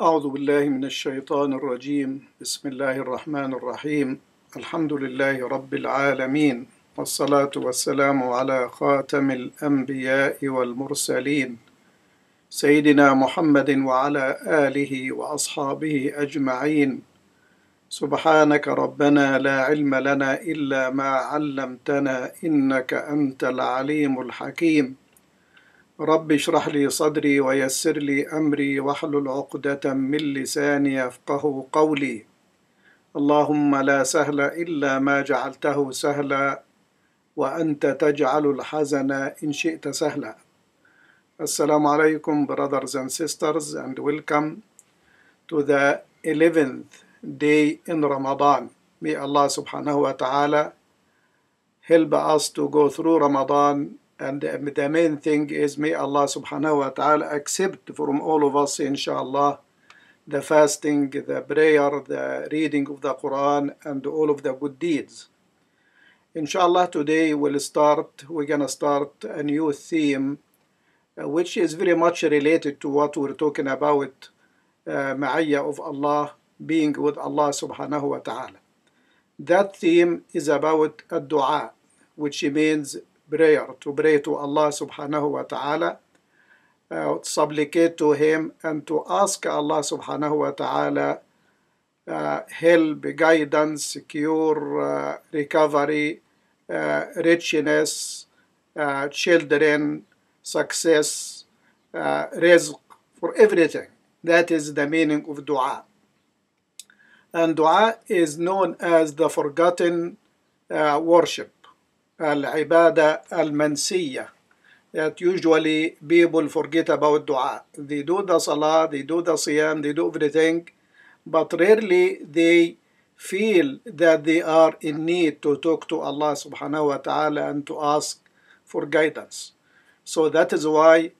أعوذ بالله من الشيطان الرجيم بسم الله الرحمن الرحيم الحمد لله رب العالمين والصلاة والسلام على خاتم الأنبياء والمرسلين سيدنا محمد وعلى آله وأصحابه أجمعين سبحانك ربنا لا علم لنا إلا ما علمتنا إنك أنت العليم الحكيم رب اشرح لي صدري ويسر لي أمري واحلل عقدة من لساني يفقه قولي اللهم لا سهل إلا ما جعلته سهلا وأنت تجعل الحزن إن شئت سهلا السلام عليكم brothers and sisters and welcome to the 11th day in Ramadan May Allah subhanahu wa ta'ala help us to go through Ramadan And uh, the main thing is may Allah subhanahu wa ta'ala accept from all of us inshallah the fasting, the prayer, the reading of the Quran and all of the good deeds. Inshallah today we'll start, we're gonna start a new theme uh, which is very much related to what we're talking about uh, ma'ayya of Allah, being with Allah subhanahu wa ta'ala. That theme is about a dua which means prayer, to pray to Allah subhanahu wa ta'ala, uh, supplicate to Him, and to ask Allah subhanahu wa ta'ala uh, help, guidance, secure, uh, recovery, uh, richness, uh, children, success, uh, rizq, for everything. That is the meaning of dua. And dua is known as the forgotten uh, worship العبادة المنسية that usually people forget about dua. They do the salah, they do the siyam, they do everything, but rarely they feel that they are in need to talk to Allah subhanahu wa ta'ala and to ask for guidance. So that is why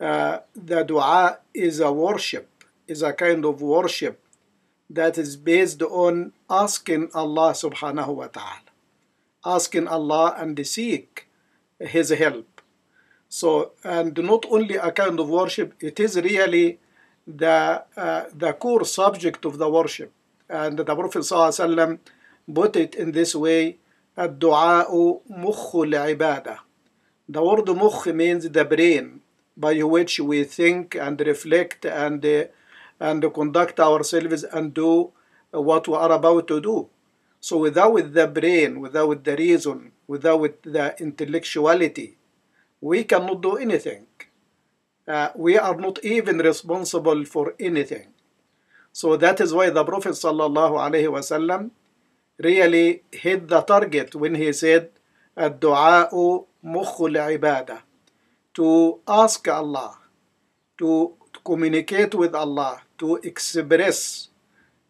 uh, the dua is a worship, is a kind of worship that is based on asking Allah subhanahu wa ta'ala. asking Allah and seek His help. So, and not only a kind of worship, it is really the, uh, the core subject of the worship. And the Prophet ﷺ put it in this way, الدعاء مخ العبادة. The word مخ means the brain by which we think and reflect and, uh, and conduct ourselves and do what we are about to do. So without the brain, without the reason, without the intellectuality, we cannot do anything. Uh, we are not even responsible for anything. So that is why the Prophet wasallam really hit the target when he said, الدعاء مخ العبادة to ask Allah, to communicate with Allah, to express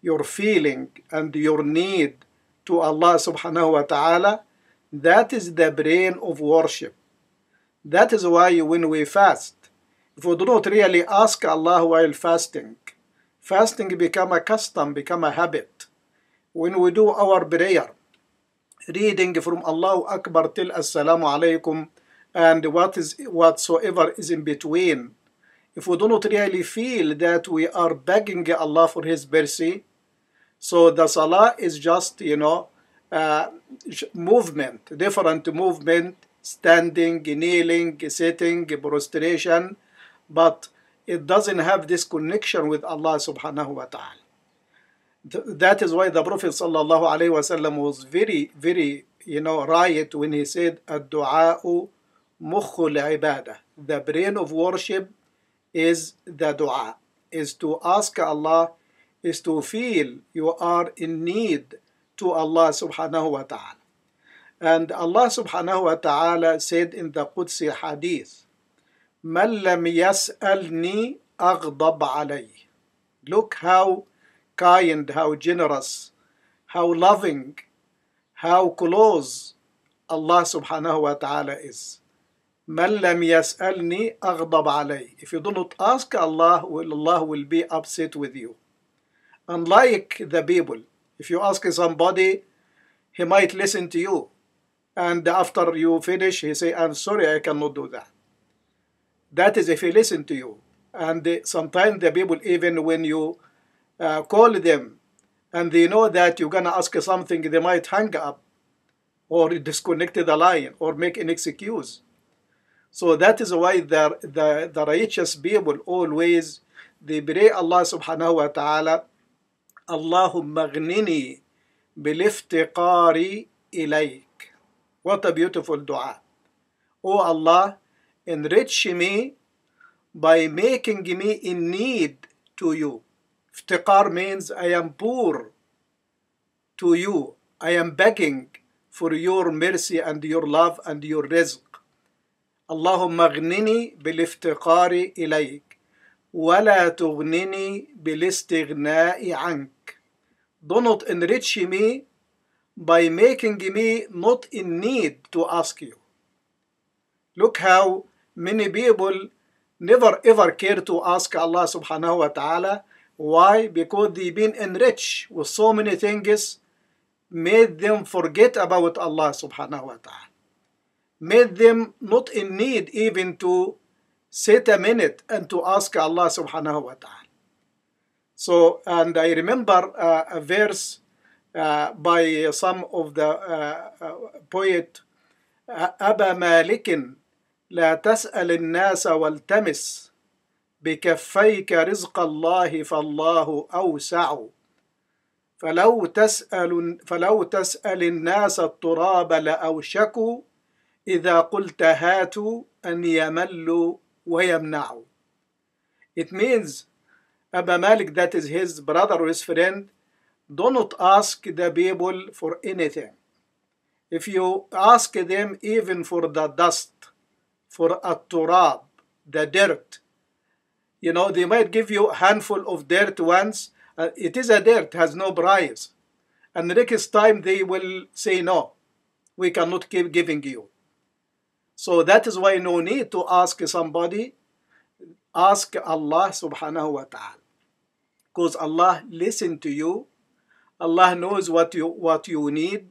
your feeling and your need to Allah subhanahu wa ta'ala, that is the brain of worship. That is why when we fast, if we do not really ask Allah while fasting, fasting become a custom, become a habit. When we do our prayer, reading from Allahu Akbar till Assalamu alaikum and what is whatsoever is in between, if we do not really feel that we are begging Allah for His mercy, so the salah is just, you know, uh, movement, different movement, standing, kneeling, sitting, prostration, but it doesn't have this connection with Allah subhanahu wa ta'ala. that is why the Prophet sallallahu alaihi wasallam was very, very, you know, right when he said, "Ad-du'a'u mukhul The brain of worship is the du'a, is to ask Allah is to feel you are in need to Allah subhanahu wa ta'ala. And Allah subhanahu wa ta'ala said in the Qudsi hadith, مَنْ لَمْ يَسْأَلْنِي أَغْضَبْ عَلَيْهِ Look how kind, how generous, how loving, how close Allah subhanahu wa ta'ala is. من لم يسألني أغضب عليه. If you do not ask Allah, Allah will be upset with you unlike the people. If you ask somebody, he might listen to you. And after you finish, he say, I'm sorry, I cannot do that. That is if he listen to you. And sometimes the people, even when you uh, call them and they know that you're going to ask something, they might hang up or disconnect the line or make an excuse. So that is why the, the, the righteous people always, they pray Allah subhanahu wa ta'ala اللهم اغنني بالافتقار إليك What a beautiful dua O Allah enrich me by making me in need to you افتقار means I am poor to you I am begging for your mercy and your love and your rizq اللهم اغنني بالافتقار إليك ولا تغنني بالاستغناء عنك do not enrich me by making me not in need to ask you look how many people never ever care to ask Allah subhanahu wa ta'ala why because they've been enriched with so many things made them forget about Allah subhanahu wa ta'ala made them not in need even to sit a minute and to ask Allah subhanahu wa ta'ala. So, and I remember uh, a verse uh, by some of the uh, uh poet, أبا مالك لا تسأل الناس والتمس بكفيك رزق الله فالله أوسع فلو تسأل فلو تسأل الناس التراب لأوشكوا إذا قلت هاتوا أن يملوا ويمنعه It means Abba Malik, that is his brother or his friend, do not ask the people for anything. If you ask them even for the dust, for a turab, the dirt, you know, they might give you a handful of dirt once. Uh, it is a dirt, has no price. And the next time they will say, no, we cannot keep giving you. So that is why no need to ask somebody, ask Allah subhanahu wa ta'ala. Because Allah listen to you. Allah knows what you, what you need.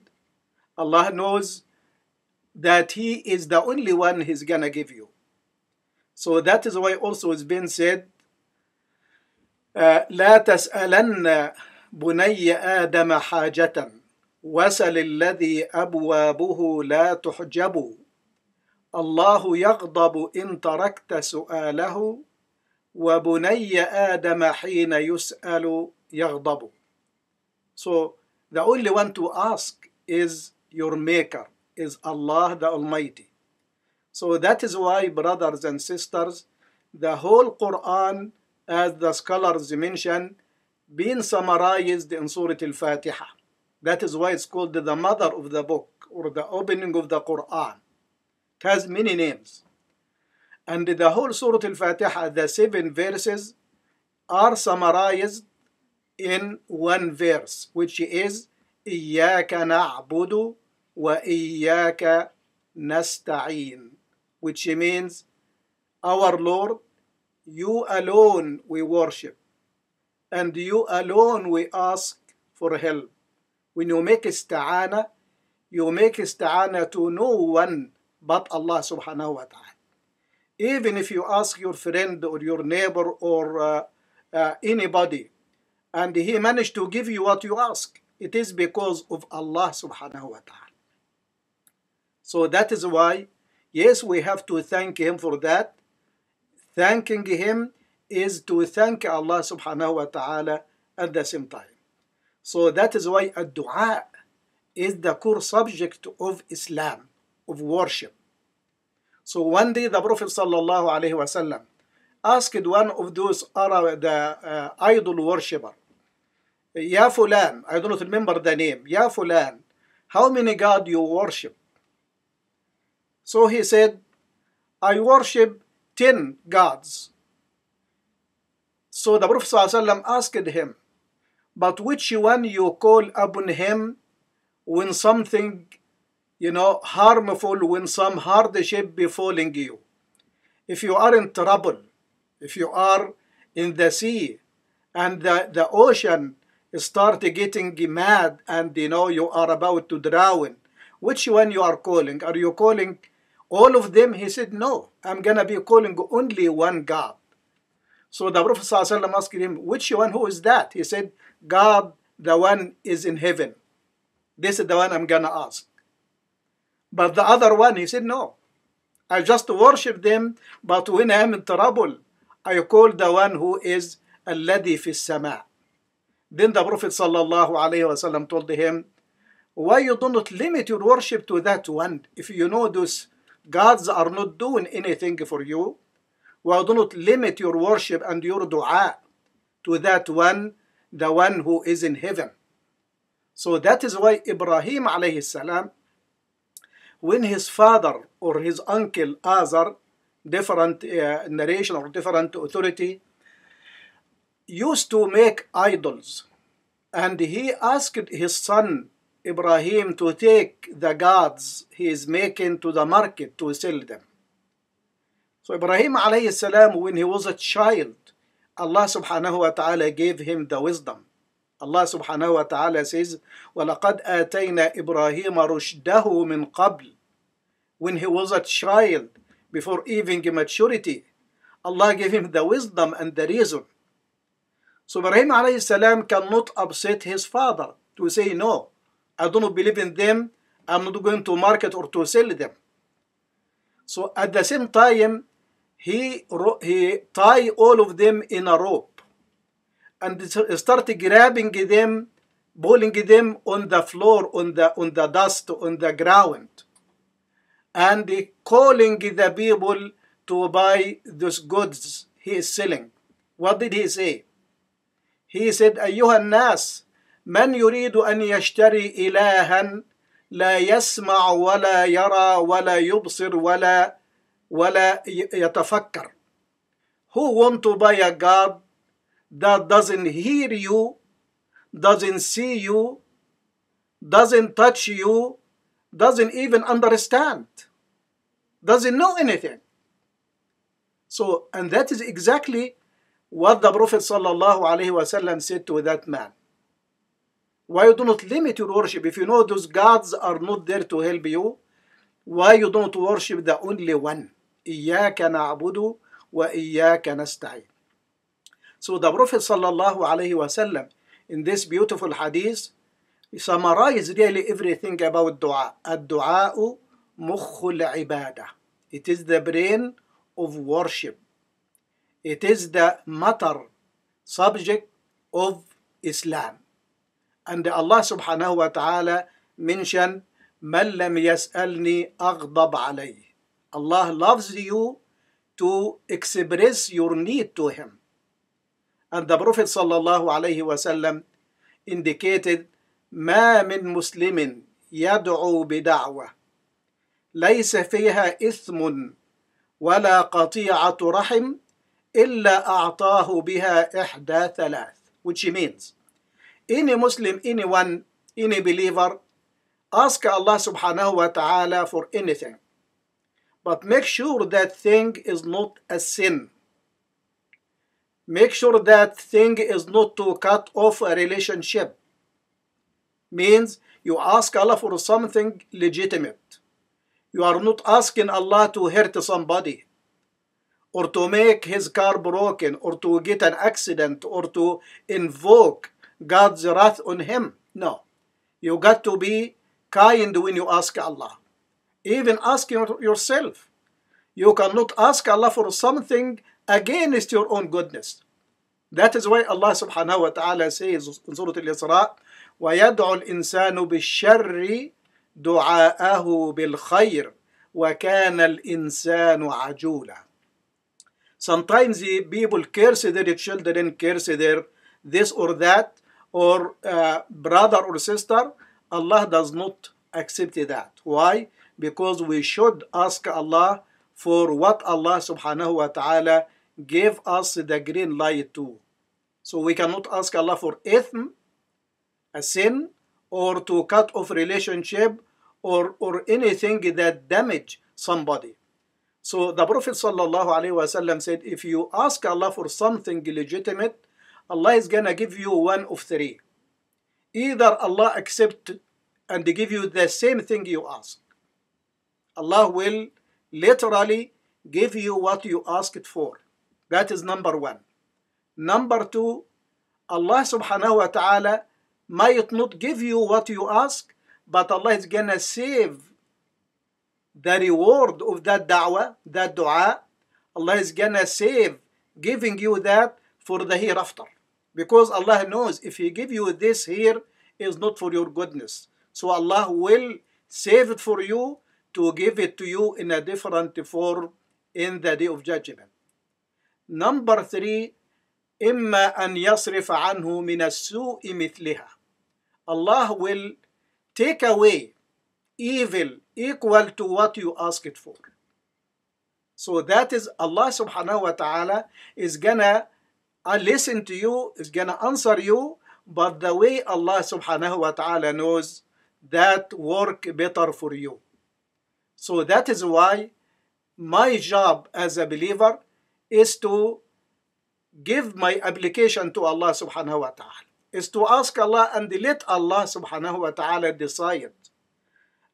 Allah knows that He is the only one He's gonna give you. So that is why also it's been said, لا تسألن بني آدم حاجة وسل الذي أبوابه لا تحجب الله يغضب إن تركت سؤاله وبني آدم حين يسأل يغضب So the only one to ask is your maker, is Allah the Almighty. So that is why brothers and sisters, the whole Quran as the scholars mention being summarized in Surah Al-Fatiha. That is why it's called the mother of the book or the opening of the Quran. has many names. And the whole Surah Al Fatiha, the seven verses, are summarized in one verse, which is إِيَّاكَ نَعْبُدُ وَإِيَّاكَ نَسْتَعِينُ which means, Our Lord, you alone we worship, and you alone we ask for help. When you make isti'ana, you make isti'ana to no one but Allah subhanahu wa ta'ala. Even if you ask your friend or your neighbor or uh, uh, anybody and he managed to give you what you ask, it is because of Allah subhanahu wa ta'ala. So that is why, yes, we have to thank Him for that. Thanking Him is to thank Allah subhanahu wa ta'ala at the same time. So that is why a dua is the core subject of Islam of worship. So one day the Prophet sallallahu alaihi wasallam asked one of those Arab, the uh, idol worshipper, Ya Fulan, I don't remember the name, Ya Fulan, how many god you worship? So he said, I worship 10 gods. So the Prophet ﷺ asked him, but which one you call upon him when something you know, harmful when some hardship befalling you. If you are in trouble, if you are in the sea and the, the ocean start getting mad and you know you are about to drown, which one you are calling? Are you calling all of them? He said, no, I'm going to be calling only one God. So the Prophet ﷺ asked him, which one, who is that? He said, God, the one is in heaven. This is the one I'm going to ask. But the other one, he said, no. I just worship them, but when I am in trouble, I call the one who is الذي في السماء. Then the Prophet sallallahu alayhi wasallam told him, why you do not limit your worship to that one? If you know those gods are not doing anything for you, why do not limit your worship and your dua to that one, the one who is in heaven? So that is why Ibrahim alayhi salam when his father or his uncle Azar, different uh, narration or different authority, used to make idols. And he asked his son Ibrahim to take the gods he is making to the market to sell them. So Ibrahim alayhi salam, when he was a child, Allah subhanahu wa ta'ala gave him the wisdom Allah subhanahu wa ta'ala says, وَلَقَدْ آتَيْنَا إِبْرَاهِيمَ رُشْدَهُ مِنْ قَبْلِ When he was a child, before even maturity, Allah gave him the wisdom and the reason. So Ibrahim alayhi salam cannot upset his father to say, no, I don't believe in them, I'm not going to market or to sell them. So at the same time, he, he tie all of them in a rope and uh, start grabbing them, pulling them on the floor, on the, on the dust, on the ground, and calling the people to buy those goods he is selling. What did he say? He said, أيها الناس من يريد أن يشتري إلها لا يسمع ولا يرى ولا يبصر ولا ولا يتفكر. Who want to buy a God that doesn't hear you, doesn't see you, doesn't touch you, doesn't even understand, doesn't know anything. So, and that is exactly what the Prophet ﷺ said to that man. Why you do not limit your worship? If you know those gods are not there to help you, why you don't worship the only one? إياك نعبد وإياك نستعين so the Prophet sallallahu alaihi wasallam in this beautiful hadith summarizes really everything about dua. Ad-du'a mukhul ibadah. It is the brain of worship. It is the matter, subject of Islam. And Allah subhanahu wa ta'ala mentioned, مَنْ لَمْ يَسْأَلْنِي أَغْضَبْ عَلَيْهِ Allah loves you to express your need to Him. and the Prophet صلى الله عليه وسلم indicated ما من مسلم يدعو بدعوة ليس فيها إثم ولا قطيعة رحم إلا أعطاه بها إحدى ثلاث which he means any Muslim, anyone, any believer ask Allah subhanahu wa ta'ala for anything but make sure that thing is not a sin make sure that thing is not to cut off a relationship means you ask Allah for something legitimate you are not asking Allah to hurt somebody or to make his car broken or to get an accident or to invoke God's wrath on him no you got to be kind when you ask Allah even asking yourself you cannot ask Allah for something against your own goodness. That is why Allah subhanahu wa ta'ala says in Surah Al-Isra, وَيَدْعُ الْإِنسَانُ بِالشَّرِّ دُعَاءَهُ بِالْخَيْرِ وَكَانَ الْإِنسَانُ عَجُولًا Sometimes the people curse their children, curse their this or that, or uh, brother or sister. Allah does not accept that. Why? Because we should ask Allah for what Allah subhanahu wa ta'ala gave us the green light to. So we cannot ask Allah for ithm, a sin, or to cut off relationship or, or anything that damage somebody. So the Prophet wasallam said, if you ask Allah for something legitimate, Allah is gonna give you one of three. Either Allah accept and give you the same thing you ask. Allah will literally give you what you asked for. That is number one. Number two, Allah subhanahu wa ta'ala might not give you what you ask, but Allah is gonna save the reward of that da'wah, that dua. Allah is gonna save giving you that for the hereafter. Because Allah knows if He give you this here, is not for your goodness. So Allah will save it for you to give it to you in a different form in the day of judgment. Number three, إما أن يصرف عنه من السوء مثلها. Allah will take away evil equal to what you ask it for. So that is Allah subhanahu wa ta'ala is gonna I uh, listen to you, is gonna answer you, but the way Allah subhanahu wa ta'ala knows that work better for you. So that is why my job as a believer is to give my application to Allah subhanahu wa ta'ala, is to ask Allah and let Allah subhanahu wa ta'ala decide.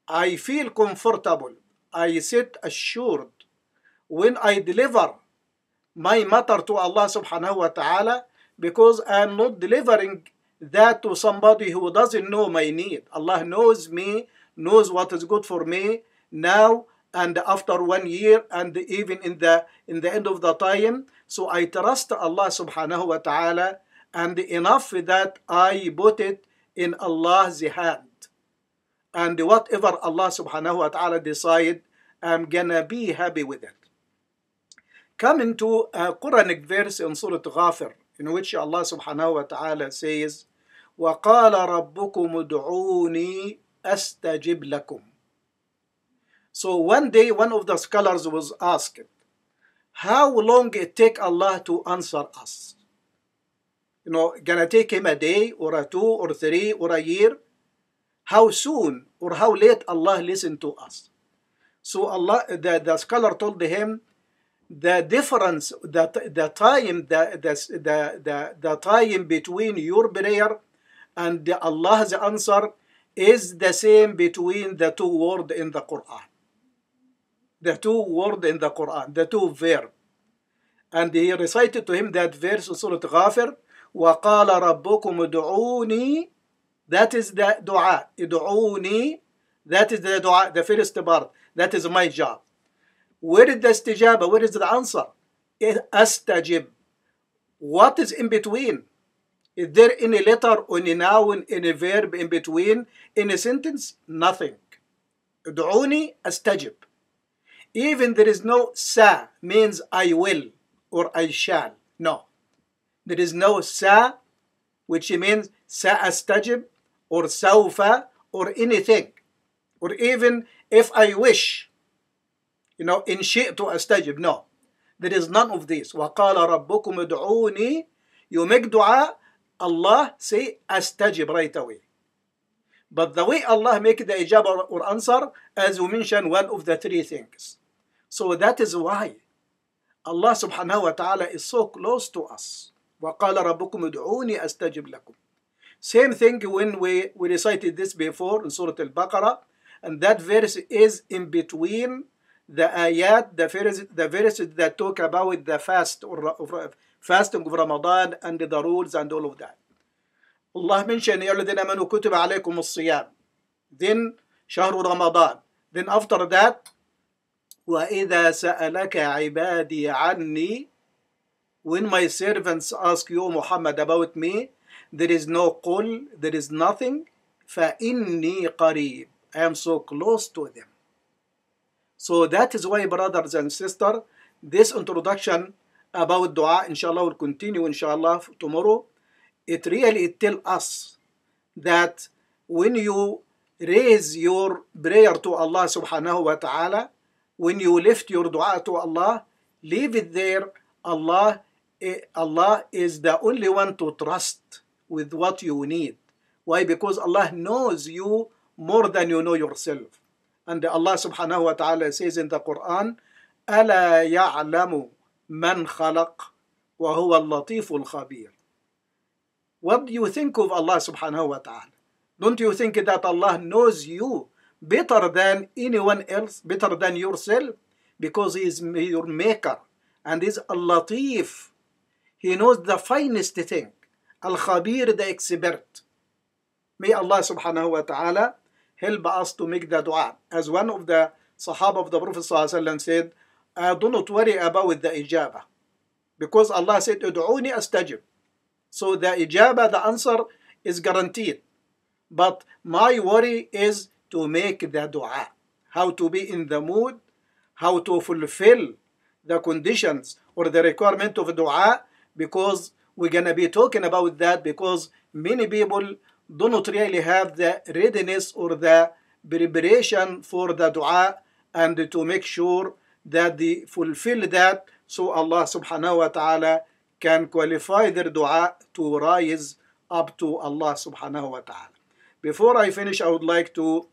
I feel comfortable, I sit assured when I deliver my matter to Allah subhanahu wa ta'ala because I am not delivering that to somebody who doesn't know my need. Allah knows me, knows what is good for me. Now and after one year and even in the in the end of the time so i trust allah subhanahu wa ta'ala and enough that i put it in allah's hand and whatever allah subhanahu wa ta'ala decide i'm gonna be happy with it coming to a quranic verse in surah ghafir in which allah subhanahu wa ta'ala says وقال ربكم ادعوني استجب لكم so one day, one of the scholars was asked, how long it take Allah to answer us? You know, gonna take him a day or a two or three or a year? How soon or how late Allah listen to us? So Allah, the, the scholar told him, the difference, the, the time, the, the, the, the time between your prayer and Allah's answer is the same between the two words in the Quran the two word in the Quran, the two verb. And he recited to him that verse in Surah Ghafir, وَقَالَ رَبُّكُمْ دُعُونِي That is the dua. دُعُونِي That is the dua, the first part. That is my job. Where is the istijaba? Where is the answer? Eh, astajib. What is in between? Is there any letter or any noun, any verb in between, in a sentence? Nothing. دعوني أستجب. Even there is no sa means I will or I shall. No. There is no sa which means sa astajib or saufa or anything. Or even if I wish. You know, in shi'tu astajib. No. There is none of these. وَقَالَ رَبُّكُمْ ادْعُونِي You make dua, Allah say astajib right away. But the way Allah make the ijab or answer, as we mentioned, one of the three things. So that is why Allah subhanahu wa ta'ala is so close to us. وَقَالَ رَبُّكُمْ ادْعُونِي أَسْتَجِبْ لَكُمْ Same thing when we, we recited this before in Surah Al-Baqarah, and that verse is in between the ayat, the verses, the verses that talk about the fast or fasting of Ramadan and the rules and all of that. Allah mentioned يَلَّذِينَ مَنُوا كُتِبَ عَلَيْكُمُ الصِّيَامِ Then شهر رَمَضَانَ Then after that, وإذا سألك عبادي عني when my servants ask you Muhammad about me there is no قل there is nothing فإني قريب I am so close to them so that is why brothers and sisters this introduction about dua الله will continue الله tomorrow it really tell us that when you raise your prayer to Allah subhanahu wa ta'ala when you lift your dua to Allah, leave it there. Allah, eh, Allah is the only one to trust with what you need. Why? Because Allah knows you more than you know yourself. And Allah subhanahu wa ta'ala says in the Quran, أَلَا يَعْلَمُ مَنْ خَلَقَ وَهُوَ اللَّطِيفُ الْخَبِيرُ What do you think of Allah subhanahu wa ta'ala? Don't you think that Allah knows you better than anyone else, better than yourself, because He is your maker and is Al Latif. He knows the finest thing. Al Khabir, the expert. May Allah subhanahu wa ta'ala help us to make the dua. As one of the Sahaba of the Prophet said, "I Do not worry about the ijaba. Because Allah said, Udu'uni astajib. So the ijaba, the answer is guaranteed. But my worry is to make the dua, how to be in the mood, how to fulfill the conditions or the requirement of dua, because we're going to be talking about that because many people do not really have the readiness or the preparation for the dua and to make sure that they fulfill that so Allah subhanahu wa ta'ala can qualify their dua to rise up to Allah subhanahu wa ta'ala. Before I finish, I would like to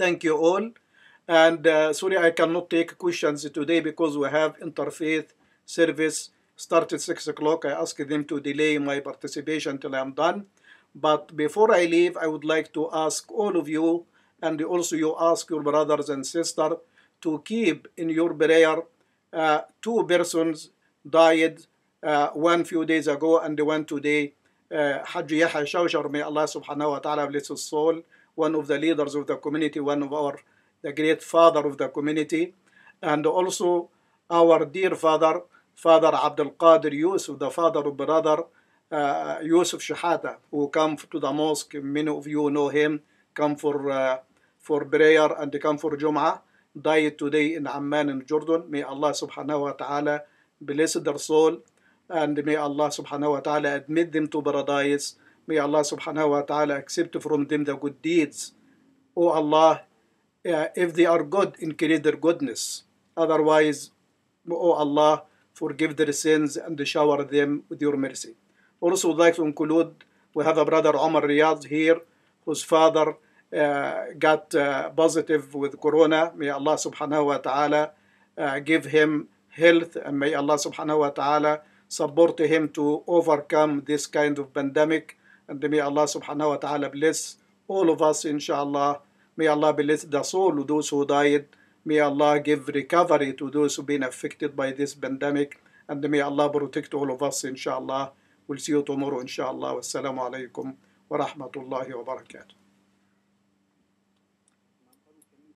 Thank you all. And uh, sorry, I cannot take questions today because we have interfaith service started 6 o'clock. I asked them to delay my participation till I'm done. But before I leave, I would like to ask all of you, and also you ask your brothers and sisters, to keep in your prayer uh, two persons died, uh, one few days ago and one today. Uh, Hajj Yahya Shawshar, may Allah subhanahu wa ta'ala bless his soul one of the leaders of the community, one of our the great father of the community, and also our dear father, Father Abdul Qadir Yusuf, the father of brother uh, Yusuf Shahada, who come to the mosque. Many of you know him. Come for uh, for prayer and come for Jum'ah. Died today in Amman in Jordan. May Allah subhanahu wa taala bless their soul, and may Allah subhanahu wa taala admit them to paradise. May Allah subhanahu wa ta'ala accept from them the good deeds. O Allah, uh, if they are good, increase their goodness. Otherwise, O Allah, forgive their sins and shower them with your mercy. Also, would like to include we have a brother Omar Riyadh here whose father uh, got uh, positive with corona. May Allah subhanahu wa ta'ala uh, give him health and may Allah subhanahu wa ta'ala support him to overcome this kind of pandemic and may Allah subhanahu wa ta'ala bless all of us, inshallah. May Allah bless the soul of those who died. May Allah give recovery to those who've been affected by this pandemic. And may Allah protect all of us, inshallah. We'll see you tomorrow, inshallah. Wassalamu alaikum wa rahmatullahi wa barakatuh.